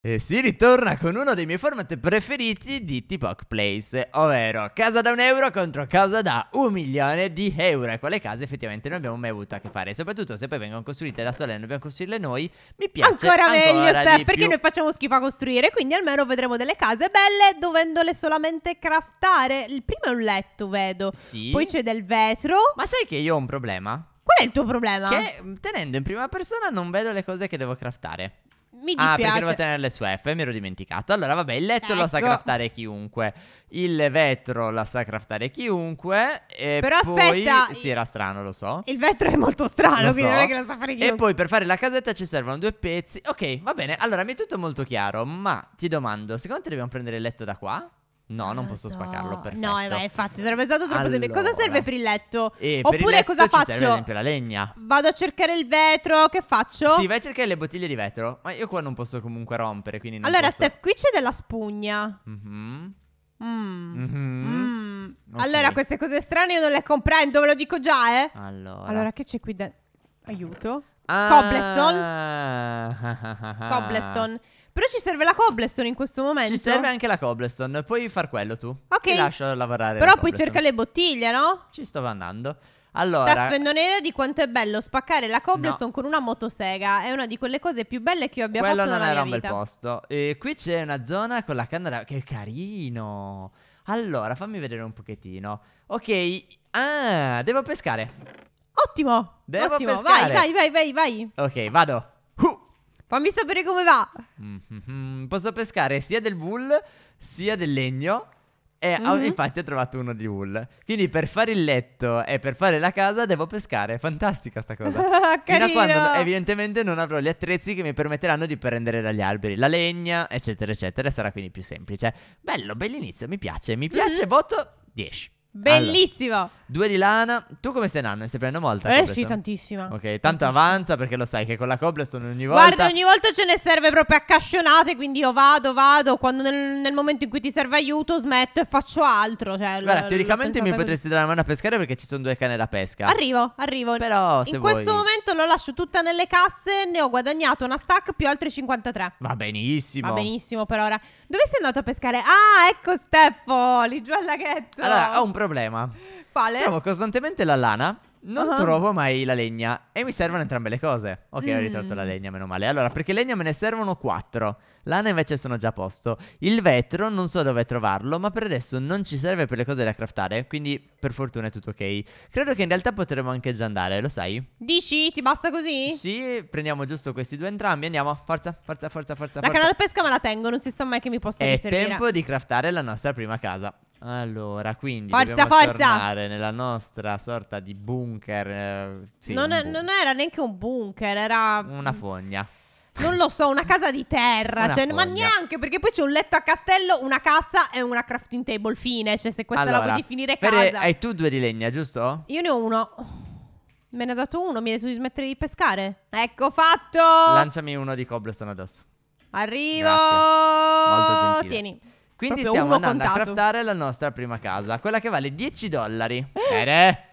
E si ritorna con uno dei miei format preferiti di Tipoc Place, ovvero casa da un euro contro casa da un milione di euro. E con le case effettivamente non abbiamo mai avuto a che fare, soprattutto se poi vengono costruite da sole e non dobbiamo costruirle noi, mi piace Ancora, ancora meglio, Steph, perché noi facciamo schifo a costruire, quindi almeno vedremo delle case belle dovendole solamente craftare. Il primo è un letto, vedo. Sì. Poi c'è del vetro. Ma sai che io ho un problema? Qual è il tuo problema? Che mm, tenendo in prima persona non vedo le cose che devo craftare. Mi dispiace. Ah, perché doveva tenere le sue F, mi ero dimenticato. Allora, vabbè, il letto ecco. lo sa ecco. craftare chiunque. Il vetro la sa craftare chiunque. Però poi... aspetta. Sì, era strano, lo so. Il vetro è molto strano, lo quindi so. non è che lo sa fare chiunque. E poi per fare la casetta ci servono due pezzi. Ok, va bene. Allora, mi è tutto molto chiaro. Ma ti domando, secondo te dobbiamo prendere il letto da qua? No, non lo posso so. spaccarlo perfetto. No, eh, ma infatti sarebbe stato troppo allora. semplice. Cosa serve per il letto? Eh, Oppure il letto cosa ci faccio? Serve ad esempio la legna. Vado a cercare il vetro, che faccio? Sì, vai a cercare le bottiglie di vetro, ma io qua non posso comunque rompere, quindi Allora, posso... Steph, qui c'è della spugna. Mhm. Mm. mm Mm. Okay. Allora, queste cose strane io non le comprendo, ve lo dico già, eh. Allora, allora che c'è qui dentro? Aiuto. Ah. Cobblestone. Cobblestone. Però ci serve la cobblestone in questo momento. Ci serve anche la cobblestone. Puoi far quello tu. Ok. Ti lascio lavorare. Però la poi cerca le bottiglie, no? Ci stavo andando. Allora, non è nera di quanto è bello spaccare la cobblestone no. con una motosega. È una di quelle cose più belle che io abbia Quello fatto nella mia vita. Quello non era un bel posto. E qui c'è una zona con la canna da... Che carino. Allora, fammi vedere un pochettino. Ok. Ah, devo pescare. Ottimo. Devo Ottimo. pescare. Vai, vai, vai, vai, vai. Ok, vado. Fammi sapere come va. Mm-hmm. Posso pescare sia del wool sia del legno. E ah, mm-hmm. infatti ho trovato uno di wool. Quindi per fare il letto e per fare la casa devo pescare. fantastica sta cosa. Fino a quando evidentemente non avrò gli attrezzi che mi permetteranno di prendere dagli alberi la legna, eccetera, eccetera. Sarà quindi più semplice. Bello, bell'inizio. Mi piace, mi piace. Mm-hmm. Voto 10. Bellissimo. Allora, due di lana. Tu come sei nanna? Stai prendendo molta? Eh sì, tantissima. Ok, tanto tantissima. avanza perché lo sai che con la cobblestone ogni volta. Guarda, ogni volta ce ne serve proprio a Quindi io vado, vado. Quando nel, nel momento in cui ti serve aiuto, smetto e faccio altro. Cioè, Guarda, teoricamente mi così. potresti dare una mano a pescare perché ci sono due cane da pesca. Arrivo, arrivo. Però se in vuoi... questo momento lo lascio tutta nelle casse. Ne ho guadagnato una stack più altre 53. Va benissimo. Va benissimo per ora. Dove sei andato a pescare? Ah, ecco Steffo, lì giù al laghetto. Allora, ho un problema. Quale? Trovo costantemente la lana. Non uh-huh. trovo mai la legna e mi servono entrambe le cose. Ok, mm. ho ritratto la mm. legna, meno male. Allora, perché legna me ne servono quattro. Lana invece sono già a posto. Il vetro non so dove trovarlo, ma per adesso non ci serve per le cose da craftare, quindi per fortuna è tutto ok. Credo che in realtà potremmo anche già andare, lo sai? Dici? Ti basta così? Sì, prendiamo giusto questi due entrambi, andiamo. Forza, forza, forza, forza. La canna da pesca me la tengo, non si sa mai che mi possa è servire. È tempo di craftare la nostra prima casa. Allora, quindi forza, dobbiamo forza. tornare nella nostra sorta di bunker. eh, sì, non, bunker. non era neanche un bunker, era... Una fogna. Non lo so, una casa di terra. cioè, ma neanche, perché poi c'è un letto a castello, una cassa e una crafting table. Fine. Cioè, se questa allora, la vuoi definire Fede, casa. hai tu due di legna, giusto? Io ne ho uno. Me ne ha dato uno, mi hai detto di smettere di pescare. Ecco fatto! Lanciami uno di cobblestone addosso. Arrivo! Grazie. Molto gentile. Tieni. Quindi Proprio stiamo andando contato. a craftare la nostra prima casa, quella che vale 10 dollari. Bene.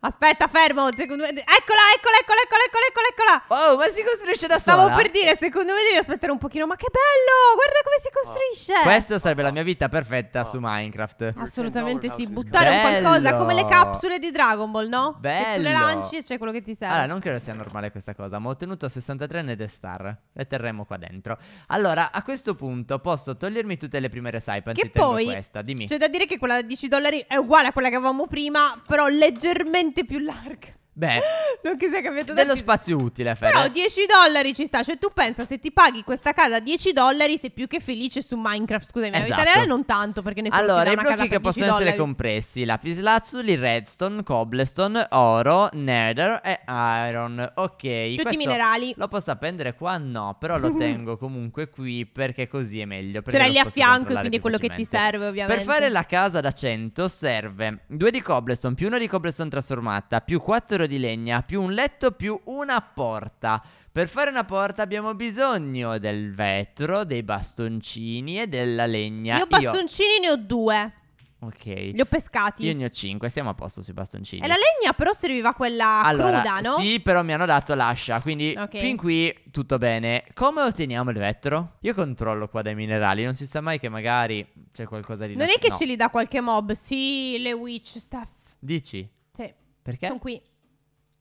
Aspetta, fermo. Secondo me... Eccola, eccola, eccola, eccola, eccola, eccola, eccola. Oh, ma si costruisce da sola. Stavo per dire, secondo me devi aspettare un pochino. Ma che bello! Guarda come si costruisce. Oh. Questa sarebbe la mia vita perfetta oh. su Minecraft. Assolutamente sì. Buttare bello. un qualcosa come le capsule di Dragon Ball, no? Bello. E tu le lanci e c'è quello che ti serve. Allora, non credo sia normale questa cosa, ma ho ottenuto 63 Ned Star. Le terremo qua dentro. Allora, a questo punto posso togliermi tutte le prime Recypants. Che poi, questa, dimmi. C'è da dire che quella da 10 dollari è uguale a quella che avevamo prima, però leggermente leggermente più larga. Beh, non che sia cambiato dello tanti... spazio utile, Fede. Però 10 dollari ci sta. Cioè, tu pensa se ti paghi questa casa 10 dollari, sei più che felice su Minecraft. Scusami, esatto. in italiano non tanto perché nessuno Allora, i blocchi che possono dollari. essere compressi: lapislazzuli, redstone, cobblestone, oro, nether e iron. Ok, tutti i minerali. Lo posso appendere qua? No, però lo tengo comunque qui perché così è meglio. Ce l'hai lì a fianco, quindi è quello che ti serve, ovviamente. Per fare la casa da 100 serve 2 di cobblestone più 1 di cobblestone trasformata più 4 di di legna, più un letto, più una porta. Per fare una porta abbiamo bisogno del vetro, dei bastoncini e della legna. Io bastoncini Io... ne ho due. Ok. Li ho pescati. Io ne ho cinque, siamo a posto sui bastoncini. E la legna però serviva quella allora, cruda, no? Sì, però mi hanno dato l'ascia, quindi okay. fin qui tutto bene. Come otteniamo il vetro? Io controllo qua dai minerali, non si sa mai che magari c'è qualcosa di... Non da... è che no. ce li dà qualche mob, sì, le witch stuff. Dici? Sì. Perché? Sono qui.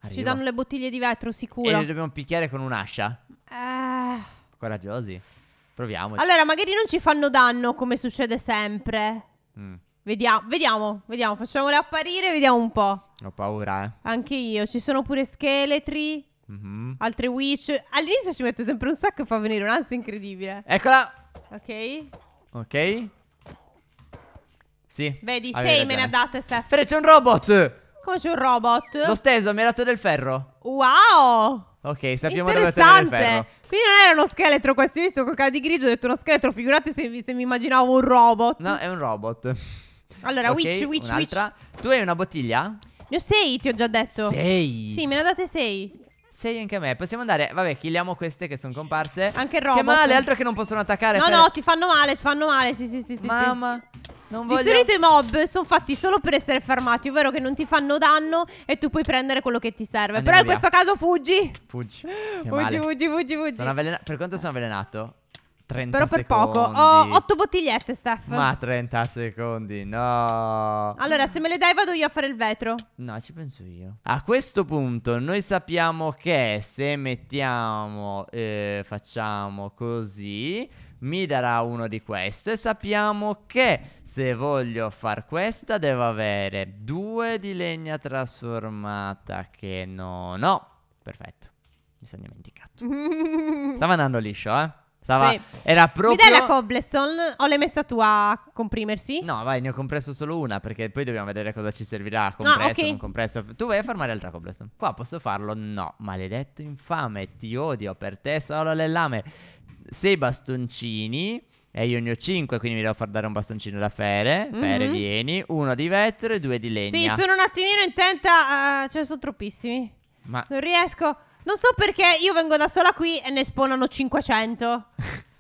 Arrivo. Ci danno le bottiglie di vetro, sicuro. E le dobbiamo picchiare con un'ascia? Eh... Coraggiosi. Proviamo. Allora, magari non ci fanno danno come succede sempre. Mm. Vediamo, vediamo, vediamo, facciamole apparire, vediamo un po'. Ho paura, eh. Anche io, ci sono pure scheletri, mm-hmm. altre witch. All'inizio ci metto sempre un sacco e fa venire un'ansia incredibile. Eccola! Ok. Ok. Sì. Vedi, sei me ne ha date, Steph. Freccia un robot! Come c'è un robot? Lo steso, mi ha dato del ferro. Wow! Ok, sappiamo dove tenere il ferro. Quindi non era uno scheletro questo, visto col cavo di grigio ho detto uno scheletro, figurate se, se, mi immaginavo un robot. No, è un robot. Allora, okay, witch, witch, witch. Tu hai una bottiglia? Ne ho sei, ti ho già detto. Sei? Sì, me ne date sei. Sei anche a me. Possiamo andare. Vabbè, killiamo queste che sono comparse. Anche il robot. Che male, altro che non possono attaccare. No, per... no, ti fanno male, ti fanno male. Sì, sì, sì. Mamma. Sì. Non voglio... Di solito i mob sono fatti solo per essere fermati, ovvero che non ti fanno danno e tu puoi prendere quello che ti serve. Andiamo Però in questo caso fuggi. Fuggi. Che fuggi, fuggi, fuggi, fuggi. Avvelena... Per quanto sono avvelenato? 30 Però per secondi. poco. Ho 8 bottigliette, Steph. Ma 30 secondi, no. Allora, se me le dai, vado io a fare il vetro. No, ci penso io. A questo punto, noi sappiamo che se mettiamo, eh, facciamo così mi darà uno di questo e sappiamo che se voglio far questa devo avere due di legna trasformata che non ho. Perfetto, mi sono dimenticato. Stava andando liscio, eh? Stava... Sì. Era proprio... Mi dai la cobblestone? O l'hai messa tu a comprimersi? No, vai, ne ho compresso solo una perché poi dobbiamo vedere cosa ci servirà. Ah, compresso, ah, okay. non compresso. Tu vai a farmare altra cobblestone. Qua posso farlo? No, maledetto infame, ti odio per te, solo le lame. 6 bastoncini. E io ne ho 5, quindi mi devo far dare un bastoncino da Fere. Mm-hmm. Fere, vieni. Uno di vetro e due di legno. Sì, sono un attimino intenta. Uh, eh, cioè, sono troppissimi. Ma... Non riesco. Non so perché io vengo da sola qui e ne spawnano 500.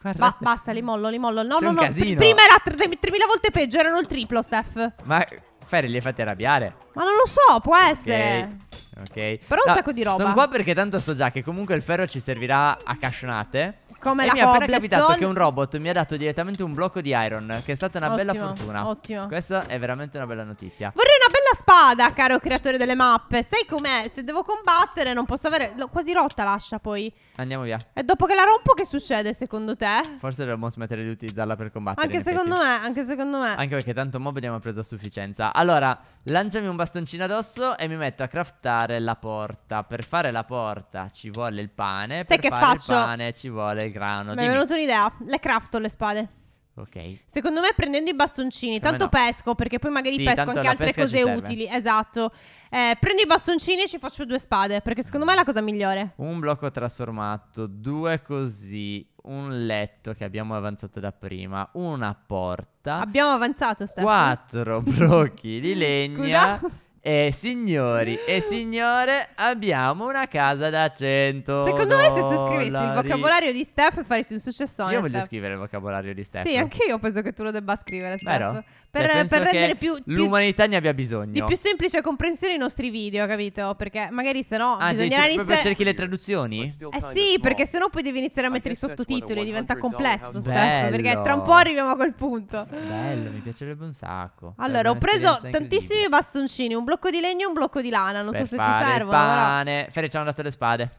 Ba- basta, li mollo, li mollo. No, C'è no, no. Casino. Prima era 3000 volte peggio, erano il triplo, Steph. Ma Fere, li hai fatti arrabbiare? Ma non lo so, può essere. Ok. okay. Però no, un sacco di roba. Sono qua perché tanto so già che comunque il ferro ci servirà a cascionate. Come e la mi è appena capitato che un robot mi ha dato direttamente un blocco di iron, che è stata una ottimo, bella fortuna. Ottimo. Questa è veramente una bella notizia. Vorrei una bella la spada, caro creatore delle mappe. Sai com'è? Se devo combattere non posso avere... L'ho quasi rotta l'ascia poi. Andiamo via. E dopo che la rompo che succede secondo te? Forse dovremmo smettere di utilizzarla per combattere. Anche secondo effetti. me, anche secondo me. Anche perché tanto mob abbiamo preso a sufficienza. Allora, lanciami un bastoncino addosso e mi metto a craftare la porta. Per fare la porta ci vuole il pane. Sai per che fare faccio? il pane ci vuole il grano. Mi è venuta un'idea. Le crafto le spade. Ok. Secondo me prendendo i bastoncini, tanto no. pesco perché poi magari sì, pesco anche altre cose eh, utili. Esatto. Eh, prendo i bastoncini e ci faccio due spade perché secondo me è la cosa migliore. Un blocco trasformato, due così, un letto che abbiamo avanzato da prima, una porta. Abbiamo avanzato, Stefano. Quattro blocchi di legna. Scusa? E signori e signore, abbiamo una casa da 100. Secondo me, se tu scrivessi il vocabolario di Steph, faresti un successo. Io voglio Steph. scrivere il vocabolario di Steph. Sì, anche io penso che tu lo debba scrivere. Steph. Vero? Cioè, per, per, rendere più, più, l'umanità ne abbia bisogno di più semplice comprensione i nostri video, capito? Perché magari se no ah, bisognerà iniziare proprio cerchi le traduzioni? Eh sì, perché se no poi devi iniziare a mettere i sottotitoli, diventa complesso eh. Steph, perché tra un po' arriviamo a quel punto. Bello, mi piacerebbe un sacco. Cioè, allora, ho preso tantissimi bastoncini, un blocco di legno e un blocco di lana, non per so se ti servono. pane. Però... Ferri ci hanno dato le spade.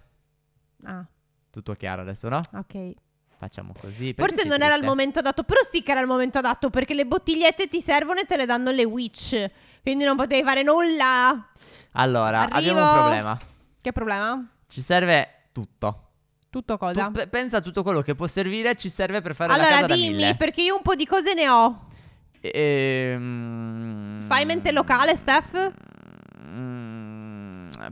Ah. Tutto chiaro adesso, no? Ok. Facciamo così. Forse non era il momento adatto, però sì che era il momento adatto perché le bottigliette ti servono e te le danno le witch. Quindi non potevi fare nulla. Allora, Arrivo. abbiamo un problema. Che problema? Ci serve tutto. Tutto cosa? Tu pensa a tutto quello che può servire, ci serve per fare allora, la casa dimmi, Allora dimmi, perché io un po' di cose ne ho. Ehm... Fai mente locale, Steph?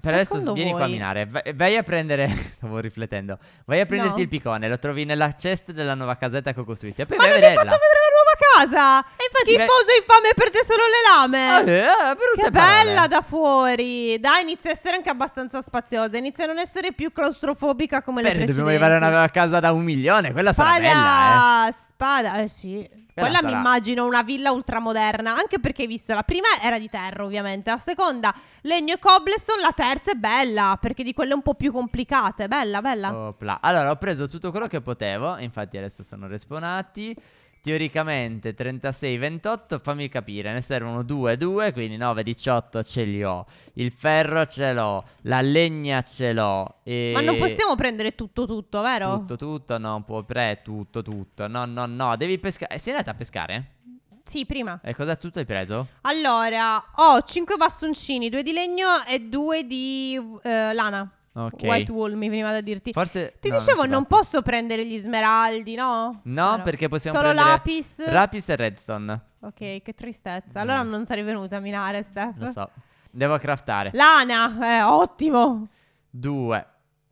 per adesso vieni voi... qua a minare. Vai, a prendere. Stavo riflettendo. Vai a prenderti no. il picone, lo trovi nella chest della nuova casetta che ho costruito. E poi Ma vai a vedere. Ma ti fatto vedere la nuova casa! Schifoso beh... infame per te solo le lame! Ah, eh, eh che parole. bella da fuori! Dai, inizia a essere anche abbastanza spaziosa. Inizia a non essere più claustrofobica come Beh, le precedenti. dobbiamo arrivare a una casa da un milione. Quella spada, sarà bella, eh. Spada, eh sì. Quella mi immagino una villa ultramoderna, anche perché visto la prima era di terra ovviamente, la seconda legno e cobblestone, la terza è bella, perché di quelle un po' più complicate, bella, bella. Opla. Allora ho preso tutto quello che potevo, infatti adesso sono respawnati. Teoricamente 36-28, fammi capire, ne servono 2-2, quindi 9-18 ce li ho. Il ferro ce l'ho, la legna ce l'ho. E... Ma non possiamo prendere tutto tutto, vero? Tutto tutto, no, può pre tutto tutto. No, no, no, devi pescare. Eh, sei andata a pescare? Sì, prima. E cosa tutto hai preso? Allora, ho 5 bastoncini, 2 di legno e 2 di eh, lana. Okay. White Wall mi veniva da dirti. Forse ti no, dicevo, non, non posso prendere gli smeraldi, no? No, allora. perché possiamo Solo prendere lapis. Lapis e redstone. Ok, che tristezza. Allora no. Mm. non sarei venuta a minare, Steph. Lo so. Devo craftare. Lana, eh, ottimo. Due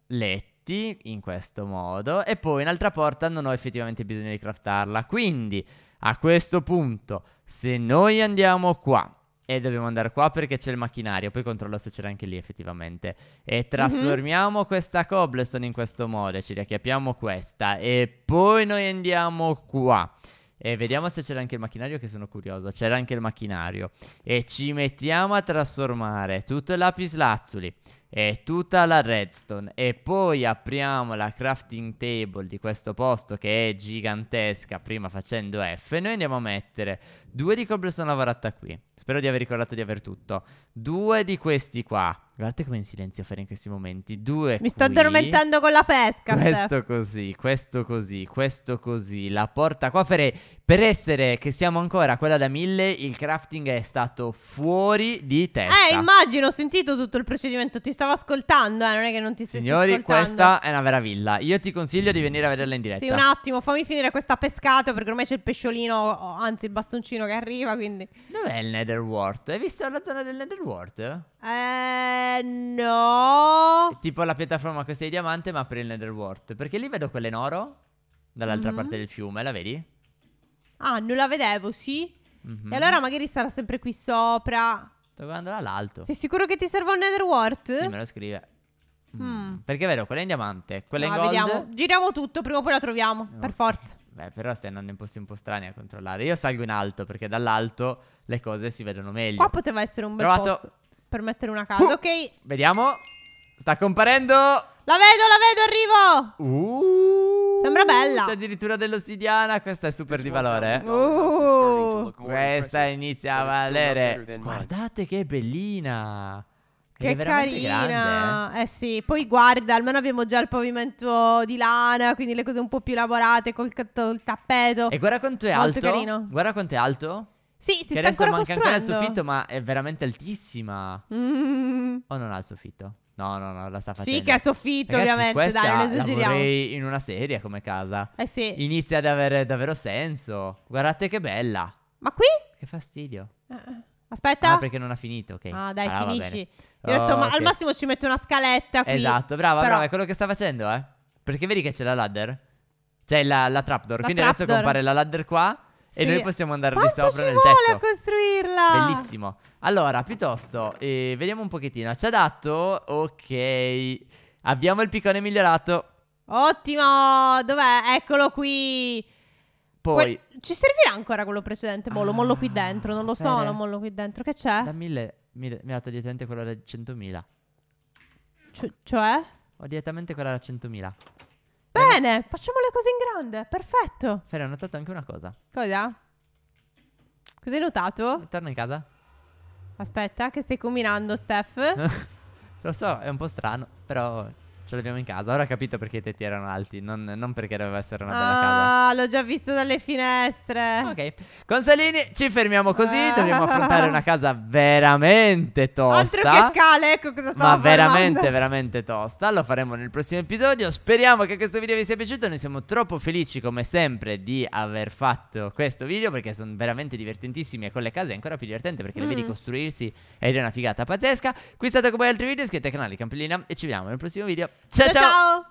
letti in questo modo e poi un'altra porta non ho effettivamente bisogno di craftarla. Quindi, a questo punto, se noi andiamo qua e dobbiamo andare qua perché c'è il macchinario. Poi controllo se c'era anche lì effettivamente. E mhm. trasformiamo mm-hmm. questa cobblestone in questo modo. Ci riacchiappiamo questa. E poi noi andiamo qua. E vediamo se c'era anche il macchinario che sono curioso. C'era anche il macchinario. E ci mettiamo a trasformare tutto il lapislazzuli e tutta la redstone e poi apriamo la crafting table di questo posto che è gigantesca prima facendo F e noi andiamo a mettere due di cobblestone lavorata qui spero di aver ricordato di aver tutto due di questi qua Guardate come in silenzio fare in questi momenti. Due. Mi qui. sto addormentando con la pesca. Questo Steph. così, questo così, questo così. La porta qua fare. per essere che siamo ancora quella da mille, il crafting è stato fuori di testa. Eh, immagino, ho sentito tutto il procedimento, ti stavo ascoltando, eh, non è che non ti stai Signori, ascoltando. questa è una vera villa. Io ti consiglio di venire a vederla in diretta. Sì, un attimo, fammi finire questa pescata perché ormai c'è il pesciolino, anzi il bastoncino che arriva, quindi Dov'è il Netherworld? Hai visto la zona del Netherworld? Eh, no. Tipo la piattaforma che sei diamante, ma per il Netherworld. Perché lì vedo quelle in oro dall'altra mm-hmm. parte del fiume, la vedi? Ah, non la vedevo, sì. Mm-hmm. E allora magari starà sempre qui sopra. Sto guardando dall'alto. Sei sicuro che ti serve un Netherworld? Sì, me lo scrive. Mm. Mm. Perché è vero, quella è in diamante, quella no, in gold. Vediamo. Giriamo tutto, prima o poi la troviamo, okay. per forza. Beh, però stai andando in posti un po' strani a controllare. Io salgo in alto perché dall'alto le cose si vedono meglio. Qua poteva essere un bel Trovato... posto per mettere una casa, uh, ok? Vediamo. Sta comparendo. La vedo, la vedo, arrivo. Uh, Sembra bella. C'è addirittura dell'ossidiana. Questa è super di valore. Eh. Uh, questa cioè, inizia eh, a valere. Guardate che bellina. Che carina. Eh. eh sì, poi guarda, almeno abbiamo già il pavimento di lana, quindi le cose un po' più elaborate col, tappeto. E guarda quanto è Molto alto. Carino. Guarda quanto è alto. Sì, si che sta adesso ancora manca ancora il soffitto, ma è veramente altissima. Mm. O non ha il soffitto? No, no, no, la sta facendo. Sì, che ha soffitto, Ragazzi, ovviamente. Dai, non esageriamo. in una serie come casa. Eh sì. Inizia ad avere davvero senso. Guardate che bella. Ma qui? Che fastidio. Eh, aspetta. Ah, perché non ha finito, ok. Ah, dai, allora, ah, finisci. Io ho oh, detto, ma okay. al massimo ci metto una scaletta qui. Esatto, brava, Però... brava, è quello che sta facendo, eh. Perché vedi che c'è la ladder? C'è la, la trapdoor, la quindi trapdoor. adesso compare la ladder qua e noi possiamo andare di sopra nel tetto. Quanto vuole a costruirla? Bellissimo. Allora, piuttosto, eh, vediamo un pochettino. Ci ha dato... Ok. Abbiamo il piccone migliorato. Ottimo! Dov'è? Eccolo qui! Poi... Que ci servirà ancora quello precedente? Boh, ah, mollo qui ah, dentro, non lo so, bene. lo mollo qui dentro. Che c'è? Da mille, mille, mi ha dato direttamente quello da 100.000. Cioè? Ho direttamente quella da 100.000. Bene, facciamo le cose in grande, perfetto. Ferro, ho notato anche una cosa. Cosa? Cos'hai notato? Torna in casa. Aspetta, che stai combinando, Steph? Lo so, è un po' strano, però Ce l'abbiamo in casa. Ora ho capito perché i tetti erano alti. Non, non perché doveva essere una bella ah, casa. Ah, l'ho già visto dalle finestre. Ok. Con Salini ci fermiamo così. Eh. Dobbiamo affrontare una casa veramente tosta. Altro che scale, ecco cosa stavo Ma veramente, parlando. veramente tosta. Lo faremo nel prossimo episodio. Speriamo che questo video vi sia piaciuto. Noi siamo troppo felici, come sempre, di aver fatto questo video perché sono veramente divertentissimi. E con le case è ancora più divertente perché mm. le vedi mm. costruirsi ed è una figata pazzesca. Qui state con voi altri video. Iscrivetevi al canale Campellina e ci vediamo nel prossimo video. 加油！